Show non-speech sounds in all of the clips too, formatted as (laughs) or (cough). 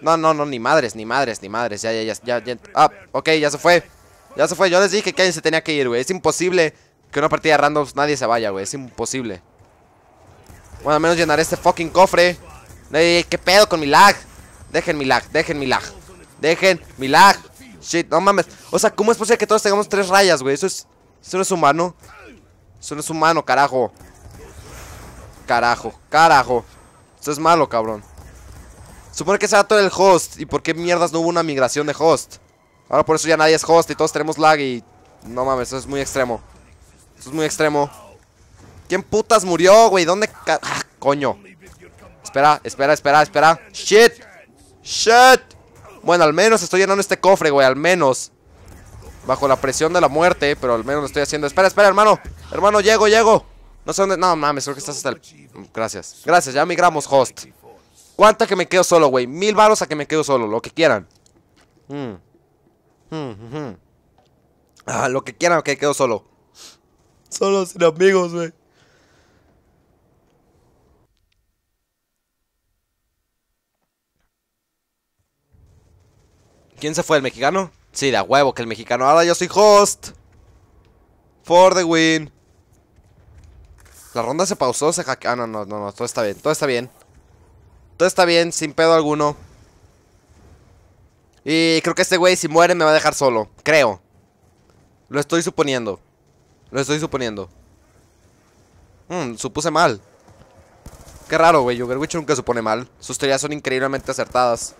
No, no, no, ni madres, ni madres, ni madres. Ya, ya, ya, ya, Ah, ok, ya se fue. Ya se fue. Yo les dije que alguien se tenía que ir, güey. Es imposible que una partida random nadie se vaya, güey. Es imposible. Bueno, al menos llenaré este fucking cofre. ¿Qué pedo con mi lag? Dejen mi lag, dejen mi lag. Dejen mi lag. Shit, no mames. O sea, ¿cómo es posible que todos tengamos tres rayas, güey? Eso es. Eso no es humano. Eso no es humano, carajo. Carajo, carajo. Esto es malo, cabrón. Supone que se todo el host. ¿Y por qué mierdas no hubo una migración de host? Ahora por eso ya nadie es host y todos tenemos lag y... No mames, eso es muy extremo. Eso es muy extremo. ¿Quién putas murió, güey? ¿Dónde ca... ah, coño. Espera, espera, espera, espera. Shit. Shit. Bueno, al menos estoy llenando este cofre, güey. Al menos. Bajo la presión de la muerte, pero al menos lo estoy haciendo. Espera, espera, hermano. Hermano, llego, llego. No sé dónde... No mames, creo que estás hasta el... Gracias. Gracias, ya migramos, host. ¿Cuánto que me quedo solo, güey? Mil varos a que me quedo solo, lo que quieran. Mm. ah, lo que quieran, que me quedo solo. Solo sin amigos, güey. ¿Quién se fue? ¿El mexicano? Sí, de huevo que el mexicano. Ahora yo soy host. For the win. La ronda se pausó, se hackeó. Ah, no, no, no, todo está bien, todo está bien. Todo está bien, sin pedo alguno. Y creo que este güey si muere me va a dejar solo. Creo. Lo estoy suponiendo. Lo estoy suponiendo. Mmm, supuse mal. Qué raro, güey. Witch nunca supone mal. Sus teorías son increíblemente acertadas.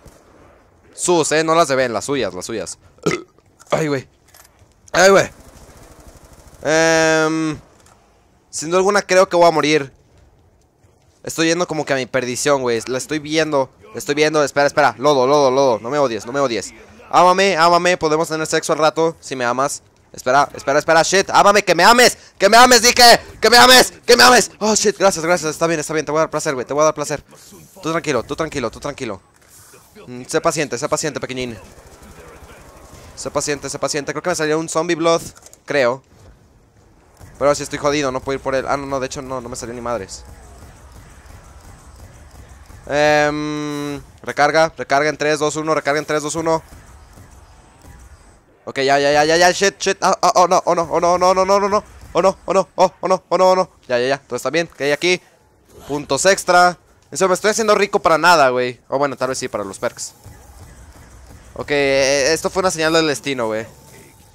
Sus, eh. No las deben. Las suyas, las suyas. (coughs) Ay, güey. Ay, güey. Em, sin duda alguna creo que voy a morir. Estoy yendo como que a mi perdición, güey. La estoy viendo. La estoy viendo. Espera, espera. Lodo, lodo, lodo. No me odies, no me odies. Ámame, ámame. Podemos tener sexo al rato si me amas. Espera, espera, espera. Shit, ámame, que me ames. Que me ames, dije. Que me ames, que me ames. Oh, shit, gracias, gracias. Está bien, está bien. Te voy a dar placer, güey. Te voy a dar placer. Tú tranquilo, tú tranquilo, tú tranquilo. Mm, sé paciente, sé paciente, pequeñín. Sé paciente, sé paciente. Creo que me salió un zombie blood. Creo. Pero si estoy jodido, no puedo ir por él. Ah, no, no, de hecho no, no me salió ni madres. Em, recarga, recarga en 3, 2, 1, recarga en 3, 2, 1. Ok, ya, ya, ya, ya, ya, shit, shit. oh, oh, no, oh, no, oh, no, oh, no, oh, no, no, oh, no, no. Oh, no, oh, no, oh, oh, no, oh, no, oh, no. Ya, ya, ya. Todo está bien. Que hay aquí. Puntos extra. Eso me estoy haciendo rico para nada, güey. O oh, bueno, tal vez sí, para los perks. Ok, e, e, esto fue una señal del destino, güey.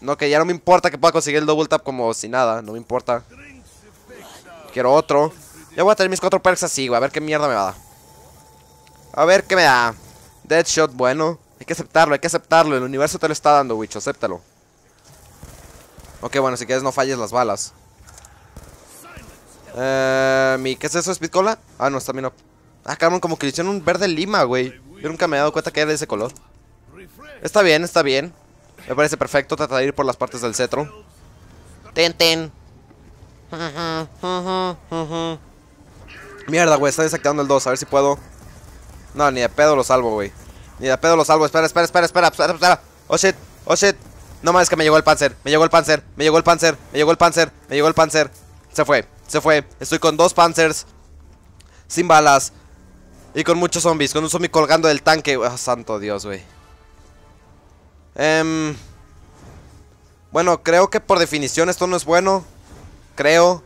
No, que ya no me importa que pueda conseguir el double tap como si nada. No me importa. Quiero otro. Ya voy a tener mis cuatro perks así, güey. A ver qué mierda me va a dar. A ver qué me da. Deadshot, bueno. Hay que aceptarlo, hay que aceptarlo. El universo te lo está dando, Wicho. Acéptalo. Ok, bueno, si quieres no falles las balas. Eh, ¿mi, ¿Qué es eso, Speedcola? Ah, no, está bien. Ah, Carmen, como que le hicieron un verde lima, güey. Yo nunca me he dado cuenta que era de ese color. Está bien, está bien. Me parece perfecto. Tratar de ir por las partes del cetro. Ten, ten. (laughs) Mierda, güey. Está desactivando el 2. A ver si puedo. No, ni de pedo lo salvo, güey. Ni de pedo lo salvo. Espera, espera, espera, espera, espera, Oh shit, oh shit. No mames que me llegó el panzer. Me llegó el panzer. Me llegó el panzer. Me llegó el panzer. Me llegó el panzer. Se fue, se fue. Estoy con dos panzers. Sin balas. Y con muchos zombies. Con un zombie colgando del tanque. Ah, santo Dios, güey. Em, bueno, creo que por definición esto no es bueno. Creo.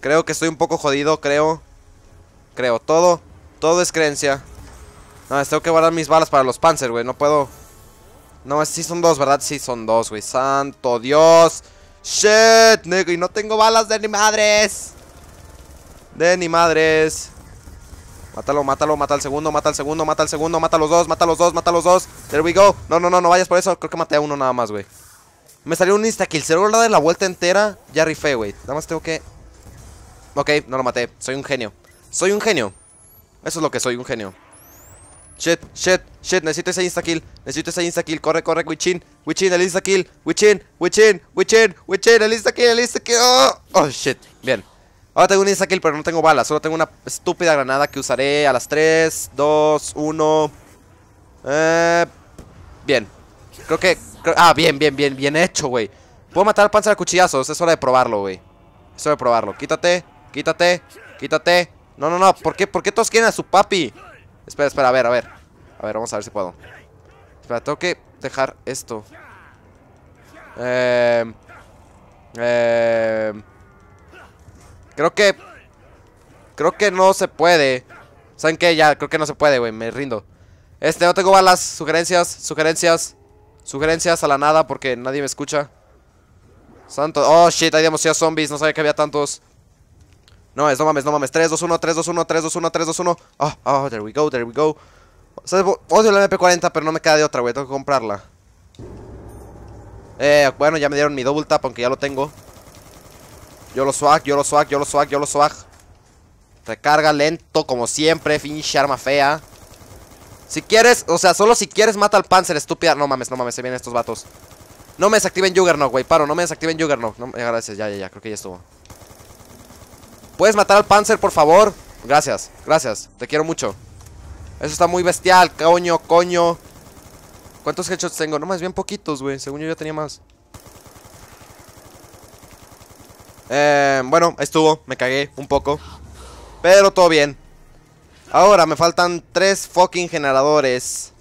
Creo que estoy un poco jodido, creo. Creo todo. Todo es creencia. No, tengo que guardar mis balas para los Panzer, güey. No puedo... No, sí son dos, ¿verdad? Sí son dos, güey. Santo Dios. Shit, negro. Y no tengo balas de ni madres. De ni madres. Mátalo, mátalo, mata al segundo, mata al segundo, mata al segundo, mata a los dos, mata a los dos, mata a los dos. There we go. No, no, no, no vayas por eso. Creo que maté a uno nada más, güey. Me salió un insta-kill, lo la de la vuelta entera. Ya rifé, güey. Nada más tengo que... Ok, no lo maté. Soy un genio. Soy un genio. Eso es lo que soy, un genio. Shit, shit, shit, necesito ese insta-kill. Necesito ese insta-kill. Corre, corre, Wichin. Wichin, el insta-kill. Wichin, Wichin, Wichin, Wichin, el insta-kill, el insta-kill. Oh, oh, shit. Bien. Ahora tengo un insta-kill, pero no tengo balas. Solo tengo una estúpida granada que usaré a las 3, 2, 1. Eh, bien. Creo que... ah, bien, bien, bien. Bien hecho, güey. Puedo matar al panzer a cuchillazos. Es hora de probarlo, güey. Es hora de probarlo. Quítate, quítate, quítate. No, no, no, ¿por qué, ¿por qué todos quieren a su papi? Espera, espera, a ver, a ver A ver, vamos a ver si puedo Espera, tengo que dejar esto Eh... Eh... Creo que... Creo que no se puede ¿Saben qué? Ya, creo que no se puede, güey Me rindo Este, no tengo balas Sugerencias, sugerencias Sugerencias a la nada porque nadie me escucha Santo... Oh, shit, hay demasiados zombies No sabía que había tantos no mames, no mames, no mames. 3, 2, 1, 3, 2, 1, 3, 2, 1, 3, 2, 1. Oh, oh, there we go, there we go. O sea, odio la MP40, pero no me queda de otra, güey. Tengo que comprarla. Eh, bueno, ya me dieron mi double tap, aunque ya lo tengo. Yo lo swag, yo lo swag, yo lo swag, yo lo swag. Recarga lento, como siempre. Finish arma fea. Si quieres, o sea, solo si quieres mata al Panzer, estúpida. No mames, no mames, se vienen estos vatos. No me desactiven Juggernaut, güey. Paro, no me desactiven Juggernaut. No, eh, gracias, ya, ya, ya. Creo que ya estuvo. ¿Puedes matar al Panzer, por favor? Gracias, gracias. Te quiero mucho. Eso está muy bestial, coño, coño. ¿Cuántos headshots tengo? No, más bien poquitos, güey. Según yo ya tenía más. Eh, bueno, estuvo. Me cagué un poco. Pero todo bien. Ahora me faltan tres fucking generadores.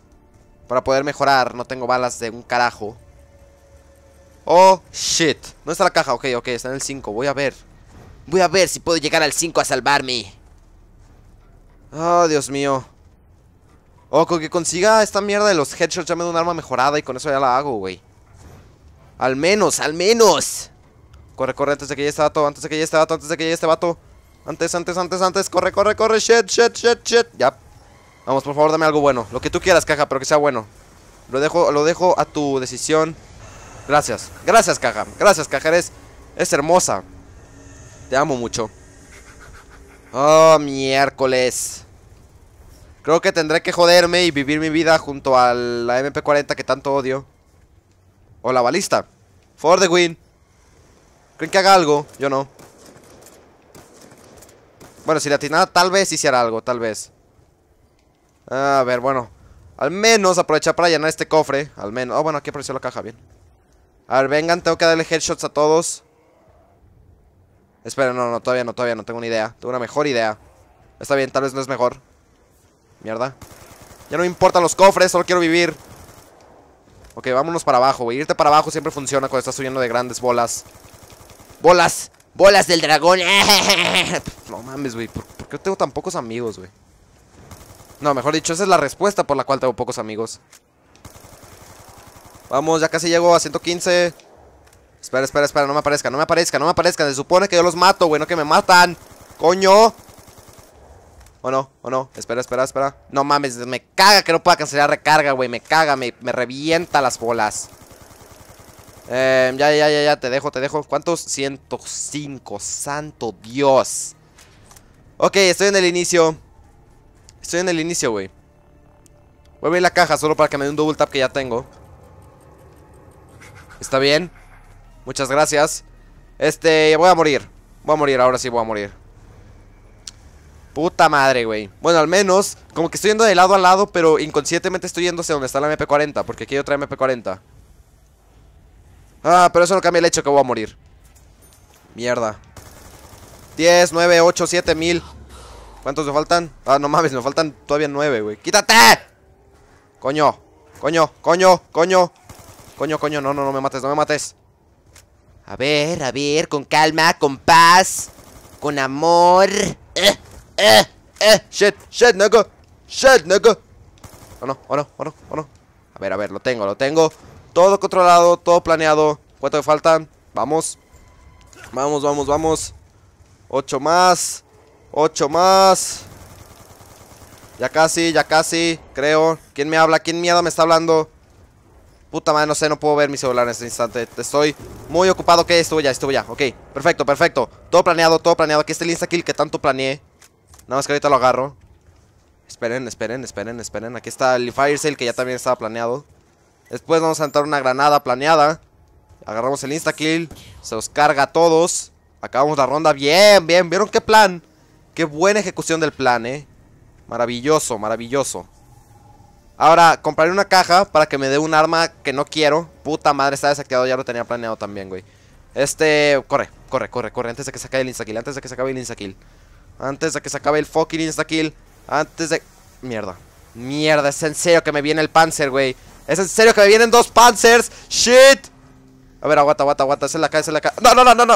Para poder mejorar. No tengo balas de un carajo. Oh, shit. ¿No está la caja? Ok, ok, está en el 5. Voy a ver. Voy a ver si puedo llegar al 5 a salvarme. Oh, Dios mío. oh, con que consiga esta mierda de los headshots ya me da un arma mejorada y con eso ya la hago, güey. Al menos, al menos. Corre, corre, antes de que llegue este vato, antes de que llegue este vato, antes de que llegue este vato. Antes, antes, antes, antes. Corre, corre, corre. Shit, shit, shit, shit. Ya. Vamos, por favor, dame algo bueno. Lo que tú quieras, caja, pero que sea bueno. Lo dejo, lo dejo a tu decisión. Gracias. Gracias, caja. Gracias, caja. Eres, es hermosa. Te amo mucho. Oh, miércoles. Creo que tendré que joderme y vivir mi vida junto a la MP40 que tanto odio. O la balista. For the win. ¿Creen que haga algo? Yo no. Bueno, si la atinara, tal vez hiciera algo, tal vez. A ver, bueno. Al menos aprovechar para llenar este cofre. Al menos. Oh, bueno, aquí apareció la caja, bien. A ver, vengan, tengo que darle headshots a todos. Espera, no, no, todavía no, todavía no tengo una idea. Tengo una mejor idea. Está bien, tal vez no es mejor. Mierda. Ya no me importan los cofres, solo quiero vivir. Ok, vámonos para abajo, güey. Irte para abajo siempre funciona cuando estás subiendo de grandes bolas. ¡Bolas! ¡Bolas del dragón! (laughs) no mames, güey. ¿Por, ¿Por, qué tengo tan pocos amigos, güey? No, mejor dicho, esa es la respuesta por la cual tengo pocos amigos. Vamos, ya casi llego a 115. Espera, espera, espera, no me aparezca, no me aparezca, no me aparezcan Se supone que yo los mato, güey, no que me matan. ¡Coño! ¿O no? ¿O no? Espera, espera, espera. No mames, me caga que no pueda cancelar recarga, güey. Me caga, me, revienta las bolas. Eh, ya, ya, ya, ya, te dejo, te dejo. ¿Cuántos? 105, santo Dios. Ok, estoy en el inicio. Estoy en el inicio, güey. Voy a abrir la caja solo para que me dé un double tap que ya tengo. ¿Está bien? Muchas gracias. Este, voy a morir. Voy a morir, ahora sí voy a morir. Puta madre, güey. Bueno, al menos, como que estoy yendo de lado a lado, pero inconscientemente estoy yendo hacia donde está la MP40, porque aquí hay otra MP40. Ah, pero eso no cambia el hecho que voy a morir. Mierda. 10, 9, 8, 7 mil. ¿Cuántos me faltan? Ah, no mames, me faltan todavía 9, güey. ¡Quítate! Coño, coño, coño, coño. Coño, coño, no, no, no me mates, no me mates. A ver, a ver, con calma, con paz, con amor. Eh, eh, eh, shit, shit, shit, oh, no, oh, no, oh, no, oh no. A ver, a ver, lo tengo, lo tengo. Todo controlado, todo planeado. ¿Cuánto me faltan? Vamos. Vamos, vamos, vamos. Ocho más. Ocho más. Ya casi, ya casi, creo. ¿Quién me habla? ¿Quién mierda me está hablando? Puta madre, no sé, no puedo ver mi celular en este instante Estoy muy ocupado, ok, estuvo ya, estuvo ya Ok, perfecto, perfecto Todo planeado, todo planeado, aquí está el insta-kill que tanto planeé Nada más que ahorita lo agarro Esperen, esperen, esperen, esperen Aquí está el fire sale que ya también estaba planeado Después vamos a entrar una granada planeada Agarramos el insta-kill Se los carga a todos Acabamos la ronda, bien, bien, ¿vieron qué plan? Qué buena ejecución del plan, eh Maravilloso, maravilloso Ahora, compraré una caja para que me dé un arma que no quiero. Puta madre, está desactivado, ya lo tenía planeado también, güey. Este, corre, corre, corre, corre, antes de que se acabe el insta-kill. antes de que se acabe el insta-kill. Antes de que se acabe el fucking insta-kill. Antes de... Mierda. Mierda, es en serio que me viene el panzer, güey. Es en serio que me vienen dos panzers. Shit. A ver, aguanta, aguanta, aguanta. Esa la cara, esa la cara. ¡No, No, no, no, no, no.